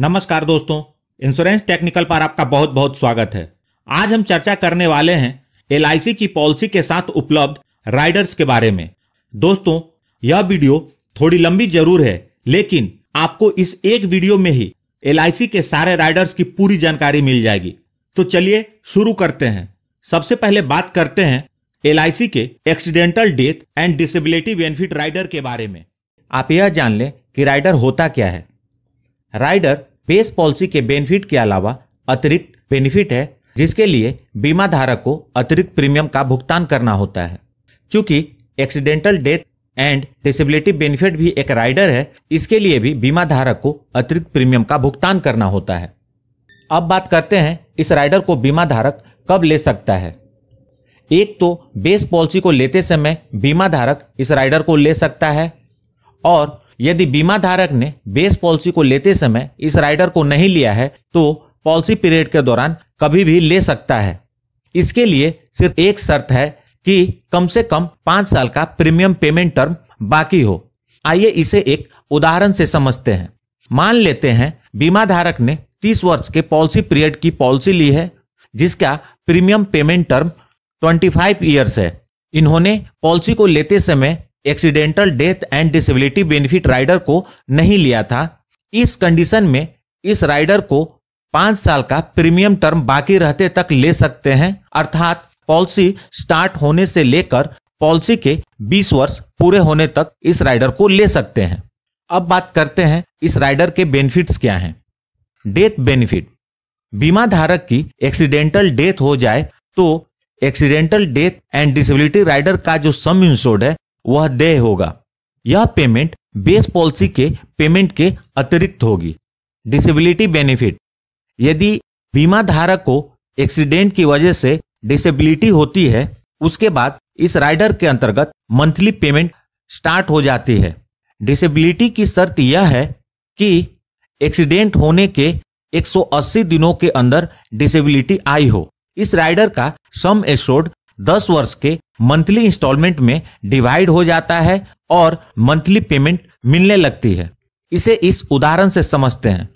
नमस्कार दोस्तों insurance technical पर आपका बहुत बहुत स्वागत है आज हम चर्चा करने वाले हैं एल की पॉलिसी के साथ उपलब्ध राइडर्स के बारे में दोस्तों यह वीडियो थोड़ी लंबी जरूर है लेकिन आपको इस एक वीडियो में ही एल के सारे राइडर्स की पूरी जानकारी मिल जाएगी तो चलिए शुरू करते हैं सबसे पहले बात करते हैं एल के accidental death and disability benefit rider के बारे में आप यह जान लें कि राइडर होता क्या है राइडर बेस पॉलिसी के बेनिफिट के अलावा अतिरिक्त बेनिफिट है जिसके लिए बीमा धारक को अतिरिक्त प्रीमियम का भुगतान करना होता है चूंकि accidental death and disability benefit भी एक राइडर है इसके लिए भी बीमा धारक को अतिरिक्त प्रीमियम का भुगतान करना होता है अब बात करते हैं इस राइडर को बीमा धारक कब ले सकता है एक तो बेस पॉलिसी को लेते समय बीमा धारक इस राइडर को ले सकता है और यदि बीमा धारक ने बेस पॉलिसी को लेते समय इस राइडर को नहीं लिया है तो पॉलिसी पीरियड के दौरान कभी भी ले सकता है इसके लिए सिर्फ एक शर्त है कि कम से कम पांच साल का प्रीमियम पेमेंट टर्म बाकी हो आइए इसे एक उदाहरण से समझते हैं मान लेते हैं बीमा धारक ने 30 वर्ष के पॉलिसी पीरियड की पॉलिसी ली है जिसका प्रीमियम पेमेंट टर्म 25 इयर्स है इन्होंने पॉलिसी को लेते समय accidental death and disability benefit rider को नहीं लिया था इस कंडीशन में इस राइडर को पांच साल का प्रीमियम टर्म बाकी रहते तक ले सकते हैं अर्थात पॉलिसी स्टार्ट होने से लेकर पॉलिसी के 20 वर्ष पूरे होने तक इस राइडर को ले सकते हैं अब बात करते हैं इस राइडर के बेनिफिट्स क्या हैं डेथ बेनिफिट बीमा धारक की एक्सीडेंटल डेथ हो जाए तो accidental death and disability rider का जो सम इंश्योर्ड है वह देय होगा यह पेमेंट बेस पॉलिसी के पेमेंट के अतिरिक्त होगी डिसेबिलिटी बेनिफिट यदि बीमा धारक को एक्सीडेंट की वजह से डिसेबिलिटी होती है उसके बाद इस राइडर के अंतर्गत मंथली पेमेंट स्टार्ट हो जाती है डिसेबिलिटी की शर्त यह है कि एक्सीडेंट होने के 180 दिनों के अंदर डिसेबिलिटी आई हो इस राइडर का सम एशोर्ड 10 वर्ष के मंथली इंस्टॉलमेंट में डिवाइड हो जाता है और मंथली पेमेंट मिलने लगती है इसे इस उदाहरण से समझते हैं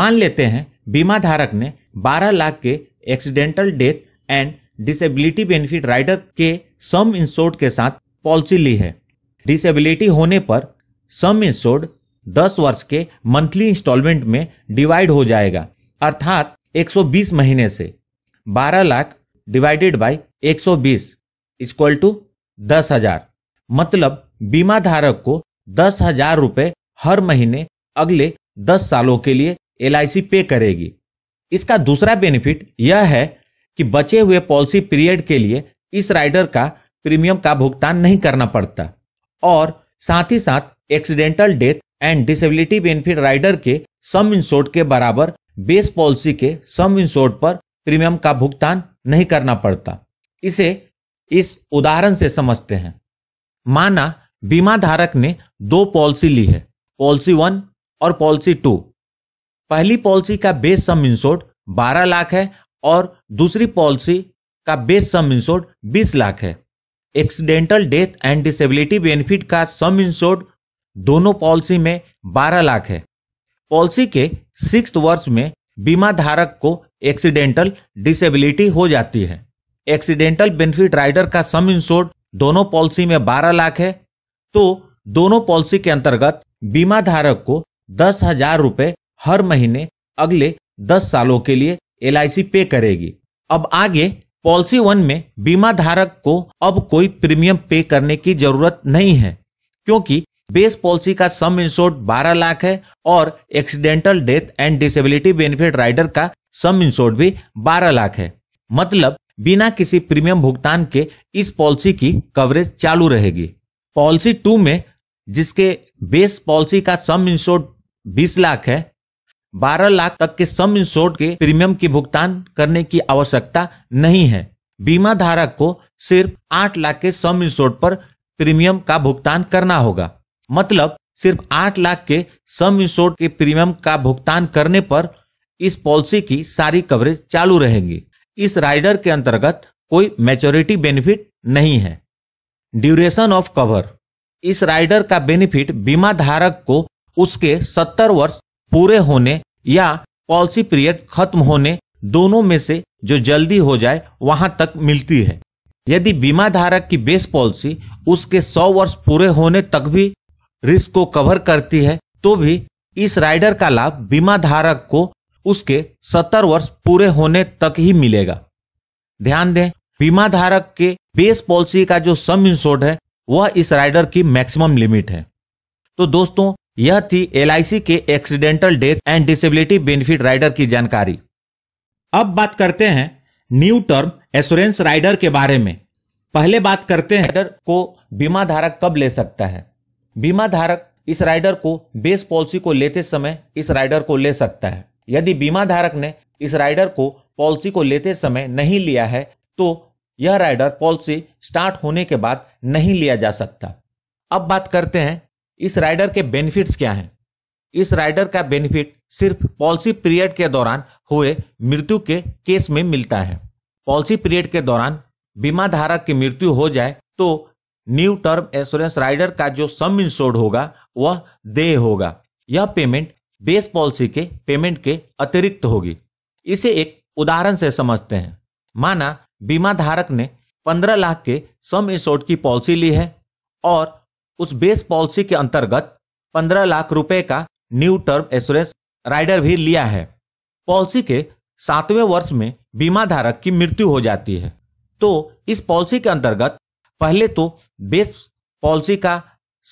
मान लेते हैं बीमा धारक ने 12 लाख के accidental death and disability benefit rider के सम इंसोर्ड के साथ पॉलिसी ली है डिसेबिलिटी होने पर सम इंसोर्ड 10 वर्ष के मंथली इंस्टॉलमेंट में डिवाइड हो जाएगा अर्थात 120 महीने से 12 lakh divided by 120 equal to दस हजार मतलब बीमा धारक को दस हजार रुपए हर महीने अगले दस सालों के लिए एल पे करेगी इसका दूसरा बेनिफिट यह है कि बचे हुए पॉलिसी पीरियड के लिए इस राइडर का प्रीमियम का भुगतान नहीं करना पड़ता और साथ ही साथ accidental death and disability benefit rider के सम इंसोर्ट के बराबर बेस पॉलिसी के सम इंसोर्ट पर प्रीमियम का भुगतान नहीं करना पड़ता इसे इस उदाहरण से समझते हैं माना बीमा धारक ने दो पॉलिसी ली है पॉलिसी वन और पॉलिसी टू पहली पॉलिसी का बेस सम इंसोर्ड बारह लाख है और दूसरी पॉलिसी का बेस सम इंसोर्ड बीस लाख है accidental death and disability benefit का सम इंसोर्ड दोनों पॉलिसी में 12 लाख है पॉलिसी के सिक्स वर्ष में बीमा धारक को एक्सीडेंटल डिसेबिलिटी हो जाती है एक्सीडेंटल बेनिफिट राइडर का सम इंश्योर्ड दोनों पॉलिसी में बारह लाख है तो दोनों पॉलिसी के अंतर्गत बीमा धारक को दस हजार रूपए हर महीने अगले दस सालों के लिए एल पे करेगी अब आगे पॉलिसी वन में बीमा धारक को अब कोई प्रीमियम पे करने की जरूरत नहीं है क्योंकि बेस पॉलिसी का सम इंश्योर्ड बारह लाख है और accidental death and disability benefit rider का सम इंश्योर्ड भी बारह लाख है मतलब बिना किसी प्रीमियम भुगतान के इस पॉलिसी की कवरेज चालू रहेगी पॉलिसी टू में जिसके बेस पॉलिसी का सम इंश्योर्ड 20 लाख है 12 लाख तक के सम इंश्योर्ड के प्रीमियम की भुगतान करने की आवश्यकता नहीं है बीमा धारक को सिर्फ 8 लाख के सम इंश्योर्ड पर प्रीमियम का भुगतान करना होगा मतलब सिर्फ 8 लाख के सम इंश्योर्ड के प्रीमियम का भुगतान करने पर इस पॉलिसी की सारी कवरेज चालू रहेगी इस राइडर के अंतर्गत कोई मैच्योरिटी बेनिफिट नहीं है ड्यूरेशन ऑफ कवर इस राइडर का बेनिफिट बीमा धारक को उसके 70 वर्ष पूरे होने या पॉलिसी पीरियड खत्म होने दोनों में से जो जल्दी हो जाए वहां तक मिलती है यदि बीमा धारक की बेस पॉलिसी उसके 100 वर्ष पूरे होने तक भी रिस्क को कवर करती है तो भी इस राइडर का लाभ बीमा धारक को उसके सत्तर वर्ष पूरे होने तक ही मिलेगा ध्यान दें बीमा धारक के बेस पॉलिसी का जो सम इंश्योर्ड है वह इस राइडर की मैक्सिमम लिमिट है तो दोस्तों यह थी एल के accidental death and disability benefit rider की जानकारी अब बात करते हैं न्यू टर्म एश्योरेंस राइडर के बारे में पहले बात करते हैं राइडर को बीमा धारक कब ले सकता है बीमा धारक इस राइडर को बेस पॉलिसी को लेते समय इस राइडर को ले सकता है यदि बीमा धारक ने इस राइडर को पॉलिसी को लेते समय नहीं लिया है तो यह राइडर पॉलिसी स्टार्ट होने के बाद नहीं लिया जा सकता अब बात करते हैं इस राइडर के बेनिफिट्स क्या हैं इस राइडर का बेनिफिट सिर्फ पॉलिसी पीरियड के दौरान हुए मृत्यु के केस में मिलता है पॉलिसी पीरियड के दौरान बीमा धारक की मृत्यु हो जाए तो न्यू टर्म इंश्योरेंस राइडर का जो सम इंश्योर्ड होगा वह देय होगा यह पेमेंट बेस पॉलिसी के पेमेंट के अतिरिक्त होगी इसे एक उदाहरण से समझते हैं माना बीमा धारक ने 15 लाख के सम इंश्योर्ड की पॉलिसी ली है और उस बेस पॉलिसी के अंतर्गत 15 लाख रुपए का न्यू टर्म एश्योरेंस राइडर भी लिया है पॉलिसी के सातवें वर्ष में बीमा धारक की मृत्यु हो जाती है तो इस पॉलिसी के अंतर्गत पहले तो बेस पॉलिसी का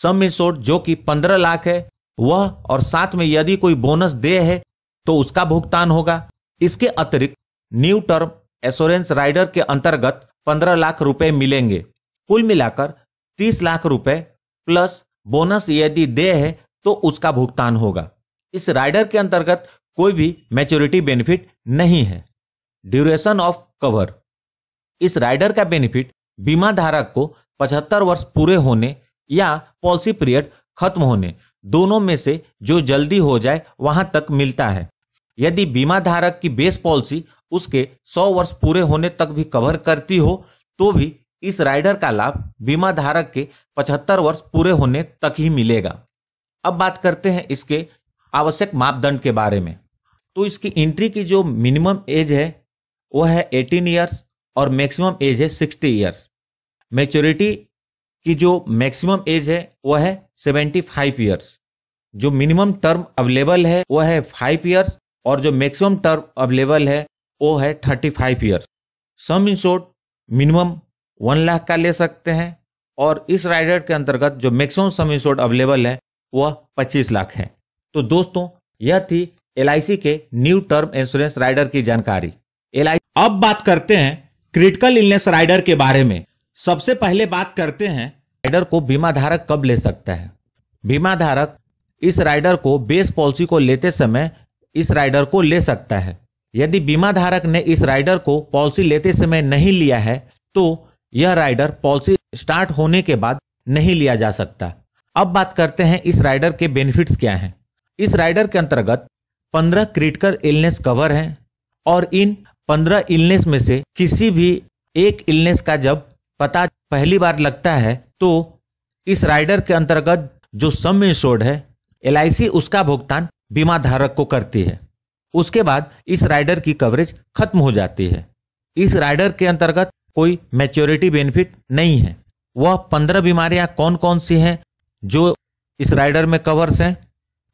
सम इंश्योर्ड जो कि 15 लाख है वह और साथ में यदि कोई बोनस दे है तो उसका भुगतान होगा इसके अतिरिक्त न्यू टर्म एश्योरेंस राइडर के अंतर्गत पंद्रह लाख रुपए मिलेंगे कुल मिलाकर तीस लाख रुपए प्लस बोनस यदि दे है तो उसका भुगतान होगा इस राइडर के अंतर्गत कोई भी मैच्योरिटी बेनिफिट नहीं है ड्यूरेशन ऑफ कवर इस राइडर का बेनिफिट बीमा धारक को 75 वर्ष पूरे होने या पॉलिसी पीरियड खत्म होने दोनों में से जो जल्दी हो जाए वहां तक मिलता है यदि बीमा धारक की बेस पॉलिसी उसके 100 वर्ष पूरे होने तक भी कवर करती हो तो भी इस राइडर का लाभ बीमा धारक के 75 वर्ष पूरे होने तक ही मिलेगा अब बात करते हैं इसके आवश्यक मापदंड के बारे में तो इसकी एंट्री की जो मिनिमम एज है वह है 18 ईयर्स और मैक्सिमम एज है 60 ईयर्स मेच्योरिटी कि जो मैक्सिमम एज है वह है सेवेंटी फाइव ईयर्स जो मिनिमम टर्म अवेलेबल है वह है फाइव ईयर्स और जो मैक्सिमम टर्म अवेलेबल है वो है thirty five years sum assured minimum one lakh का ले सकते हैं और इस राइडर के अंतर्गत जो मैक्सिमम सम शोर्ट अवेलेबल है वह पच्चीस लाख है तो दोस्तों यह थी एल के न्यू टर्म इंश्योरेंस राइडर की जानकारी एल अब बात करते हैं क्रिटिकल इलनेस राइडर के बारे में सबसे पहले बात करते हैं राइडर को बीमा धारक कब ले सकता है बीमा धारक इस राइडर को बेस पॉलिसी को लेते समय इस राइडर को ले सकता है यदि बीमा धारक ने इस राइडर को पॉलिसी लेते समय नहीं लिया है तो यह राइडर पॉलिसी स्टार्ट होने के बाद नहीं लिया जा सकता अब बात करते हैं इस राइडर के बेनिफिट्स क्या हैं इस राइडर के अंतर्गत 15 क्रिटिकल इलनेस कवर हैं और इन 15 इलनेस में से किसी भी एक इलनेस का जब पता पहली बार लगता है तो इस राइडर के अंतर्गत जो सम इंश्योर्ड है एल उसका भुगतान बीमा धारक को करती है उसके बाद इस राइडर की कवरेज खत्म हो जाती है इस राइडर के अंतर्गत कोई मैच्योरिटी बेनिफिट नहीं है वह पंद्रह बीमारियां कौन कौन सी हैं जो इस राइडर में कवर्स हैं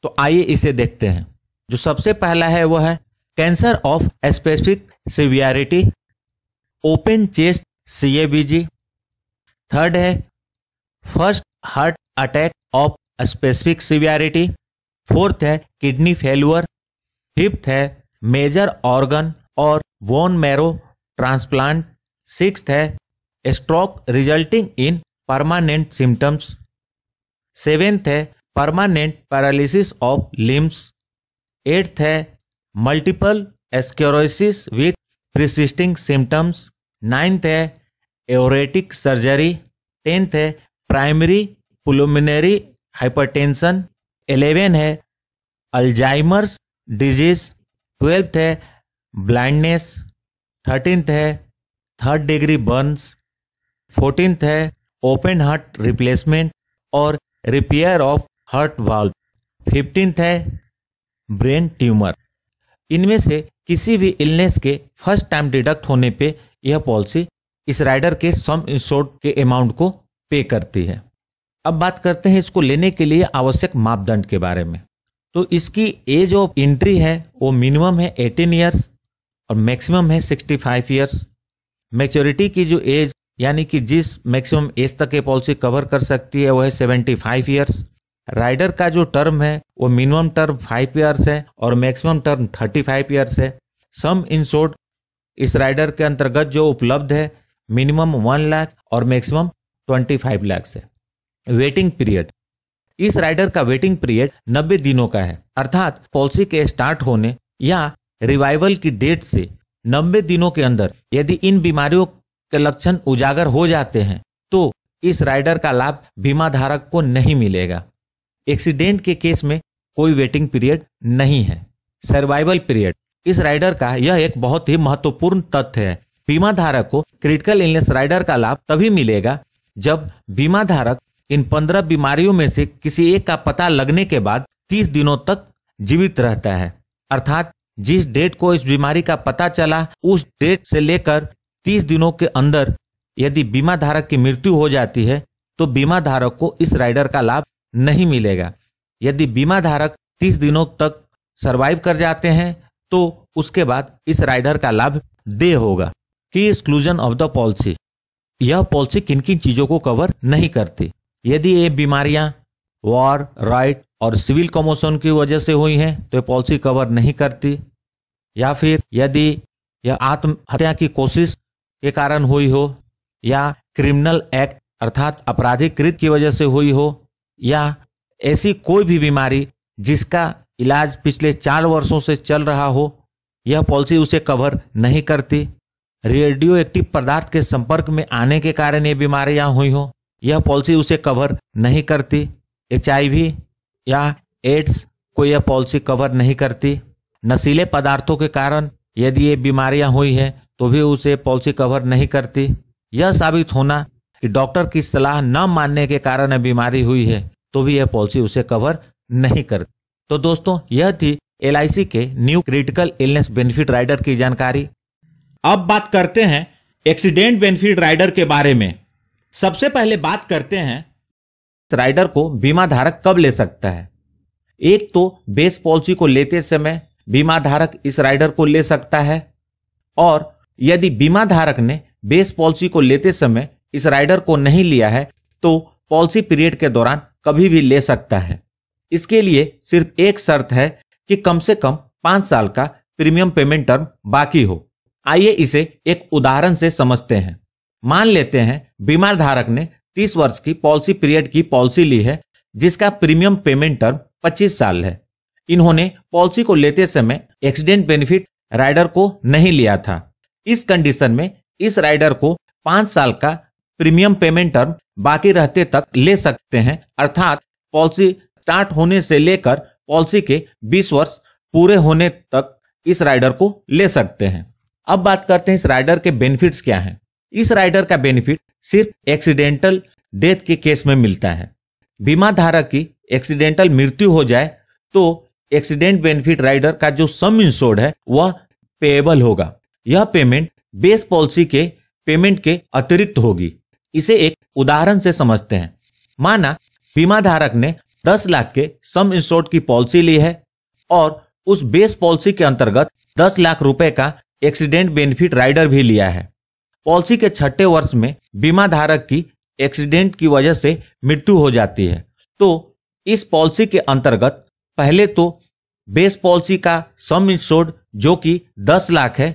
तो आइए इसे देखते हैं जो सबसे पहला है वह है cancer of specific severity open chest C third है first heart attack of specific severity fourth है किडनी फेलुअर फिफ्थ है मेजर ऑर्गन और बोन मैरो ट्रांसप्लांट सिक्स है stroke resulting in permanent symptoms seventh है permanent paralysis of limbs eighth है multiple sclerosis with preexisting symptoms ninth है aortic surgery tenth है primary pulmonary hypertension eleven है Alzheimer's disease twelfth है blindness thirteenth है third degree burns fourteenth है open heart replacement और repair of heart valve fifteenth है brain tumour इनमें से किसी भी इलनेस के फर्स्ट टाइम डिडक्ट होने पे यह पॉलिसी इस राइडर के सम इंश्योर्ड के अमाउंट को पे करती है अब बात करते हैं इसको लेने के लिए आवश्यक मापदंड के बारे में तो इसकी एज ऑफ एंट्री है वो मिनिमम है एटीन ईयर्स और मैक्सिमम है सिक्सटी फाइव ईयर्स मेच्योरिटी की जो एज यानी कि जिस मैक्सिमम एज तक ये पॉलिसी कवर कर सकती है वो है सेवेंटी फाइव ईयर्स राइडर का जो टर्म है वो मिनिमम टर्म फाइव ईयर्स है और maximum term thirty five years है सम इंश्योर्ड इस राइडर के अंतर्गत जो उपलब्ध है मिनिमम वन लाख और मैक्सिमम ट्वेंटी फाइव लैक्स है वेटिंग पीरियड इस राइडर का वेटिंग पीरियड नब्बे दिनों का है अर्थात पॉलिसी के स्टार्ट होने या रिवाइवल की डेट से नब्बे दिनों के अंदर यदि इन बीमारियों के लक्षण उजागर हो जाते हैं तो इस राइडर का लाभ बीमा धारक को नहीं मिलेगा एक्सीडेंट के केस में कोई वेटिंग पीरियड नहीं है सर्वाइवल पीरियड इस राइडर का यह एक बहुत ही महत्वपूर्ण तथ्य है बीमा धारक को क्रिटिकल इलनेस राइडर का लाभ तभी मिलेगा जब बीमा धारक इन पंद्रह बीमारियों में से किसी एक का पता लगने के बाद तीस दिनों तक जीवित रहता है अर्थात जिस डेट को इस बीमारी का पता चला उस डेट से लेकर तीस दिनों के अंदर यदि बीमा धारक की मृत्यु हो जाती है तो बीमा धारक को इस राइडर का लाभ नहीं मिलेगा यदि बीमा धारक तीस दिनों तक सर्वाइव कर जाते हैं तो उसके बाद इस राइडर का लाभ दे होगा की एक्सक्लूजन ऑफ द पॉलिसी यह पॉलिसी किन किन चीजों को कवर नहीं करती यदि ये बीमारियां वॉर राइट और सिविल कमोशन की वजह से हुई हैं तो पॉलिसी कवर नहीं करती या फिर यदि यह आत्महत्या की कोशिश के कारण हुई हो या क्रिमिनल एक्ट अर्थात आपराधिक कृत की वजह से हुई हो या ऐसी कोई भी बीमारी जिसका इलाज पिछले चार वर्षों से चल रहा हो यह पॉलिसी उसे कवर नहीं करती रेडियो एक्टिव पदार्थ के संपर्क में आने के कारण ये बीमारियां हुई हो यह पॉलिसी उसे कवर नहीं करती एच या एड्स को यह पॉलिसी कवर नहीं करती नशीले पदार्थों के कारण यदि ये बीमारियां हुई हैं तो भी उसे पॉलिसी कवर नहीं करती यह साबित होना कि डॉक्टर की सलाह न मानने के कारण बीमारी हुई है तो भी यह पॉलिसी उसे कवर नहीं करती तो दोस्तों यह थी एल के new critical illness benefit rider की जानकारी अब बात करते हैं एक्सीडेंट बेनिफिट राइडर के बारे में सबसे पहले बात करते हैं राइडर को बीमा धारक कब ले सकता है एक तो बेस पॉलिसी को लेते समय बीमा धारक इस राइडर को ले सकता है और यदि बीमा धारक ने बेस पॉलिसी को लेते समय इस राइडर को नहीं लिया है तो पॉलिसी पीरियड के दौरान कभी भी ले सकता है इसके लिए सिर्फ एक शर्त है कि कम से कम पांच साल का प्रीमियम पेमेंट टर्म बाकी हो आइए इसे एक उदाहरण से समझते हैं मान लेते हैं बीमार धारक ने 30 वर्ष की पॉलिसी पीरियड की पॉलिसी ली है जिसका प्रीमियम पेमेंट टर्म 25 साल है इन्होंने पॉलिसी को लेते समय एक्सीडेंट बेनिफिट राइडर को नहीं लिया था इस कंडीशन में इस राइडर को पांच साल का प्रीमियम पेमेंट टर्म बाकी रहते तक ले सकते हैं अर्थात पॉलिसी स्टार्ट होने से लेकर पॉलिसी के 20 वर्ष पूरे होने तक इस राइडर को ले सकते हैं अब बात करते हैं इस राइडर के बेनिफिट्स क्या हैं इस राइडर का बेनिफिट सिर्फ एक्सीडेंटल डेथ के केस में मिलता है बीमा धारक की एक्सीडेंटल मृत्यु हो जाए तो एक्सीडेंट बेनिफिट राइडर का जो सम इंश्योर्ड है वह पेएबल होगा यह पेमेंट बेस पॉलिसी के पेमेंट के अतिरिक्त होगी इसे एक उदाहरण से समझते हैं माना बीमा धारक ने 10 लाख के सम इंश्योर्ड की पॉलिसी ली है और उस बेस पॉलिसी के अंतर्गत 10 लाख रुपए का एक्सीडेंट बेनिफिट राइडर भी लिया है पॉलिसी के छठे वर्ष में बीमा धारक की एक्सीडेंट की वजह से मृत्यु हो जाती है तो इस पॉलिसी के अंतर्गत पहले तो बेस पॉलिसी का सम इंश्योर्ड जो कि 10 लाख है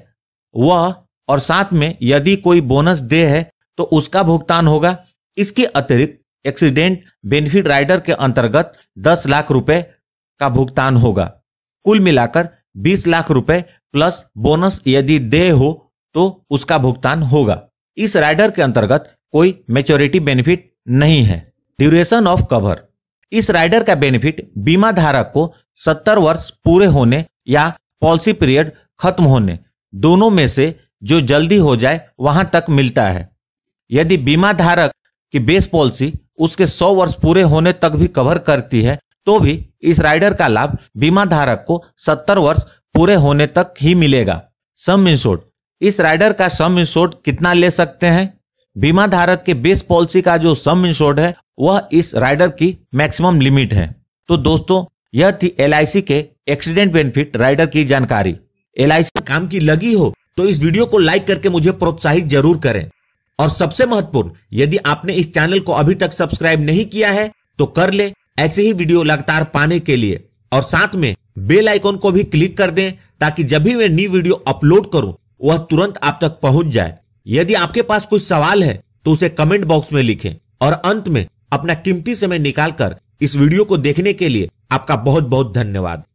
वह और साथ में यदि कोई बोनस दे है तो उसका भुगतान होगा इसके अतिरिक्त एक्सीडेंट बेनिफिट राइडर के अंतर्गत 10 लाख रुपए का भुगतान होगा कुल मिलाकर 20 लाख रुपए प्लस बोनस यदि दे हो तो उसका भुगतान होगा इस राइडर के अंतर्गत कोई मेच्योरिटी बेनिफिट नहीं है ड्यूरेशन ऑफ कवर इस राइडर का बेनिफिट बीमा धारक को 70 वर्ष पूरे होने या पॉलिसी पीरियड खत्म होने दोनों में से जो जल्दी हो जाए वहां तक मिलता है यदि बीमा धारक की बेस पॉलिसी उसके 100 वर्ष पूरे होने तक भी कवर करती है तो भी इस राइडर का लाभ बीमा धारक को 70 वर्ष पूरे होने तक ही मिलेगा सम इंश्योर्ड इस राइडर का सम इंश्योर्ड कितना ले सकते हैं बीमा धारक के बेस पॉलिसी का जो सम इंश्योर्ड है वह इस राइडर की मैक्सिमम लिमिट है तो दोस्तों यह थी एल के एक्सीडेंट बेनिफिट राइडर की जानकारी एल काम की लगी हो तो इस वीडियो को लाइक करके मुझे प्रोत्साहित जरूर करें और सबसे महत्वपूर्ण यदि आपने इस चैनल को अभी तक सब्सक्राइब नहीं किया है तो कर ले ऐसे ही वीडियो लगातार पाने के लिए और साथ में बेल आइकॉन को भी क्लिक कर दें ताकि जब भी मैं न्यू वीडियो अपलोड करूं वह तुरंत आप तक पहुंच जाए यदि आपके पास कोई सवाल है तो उसे कमेंट बॉक्स में लिखें और अंत में अपना कीमती समय निकालकर इस वीडियो को देखने के लिए आपका बहुत बहुत धन्यवाद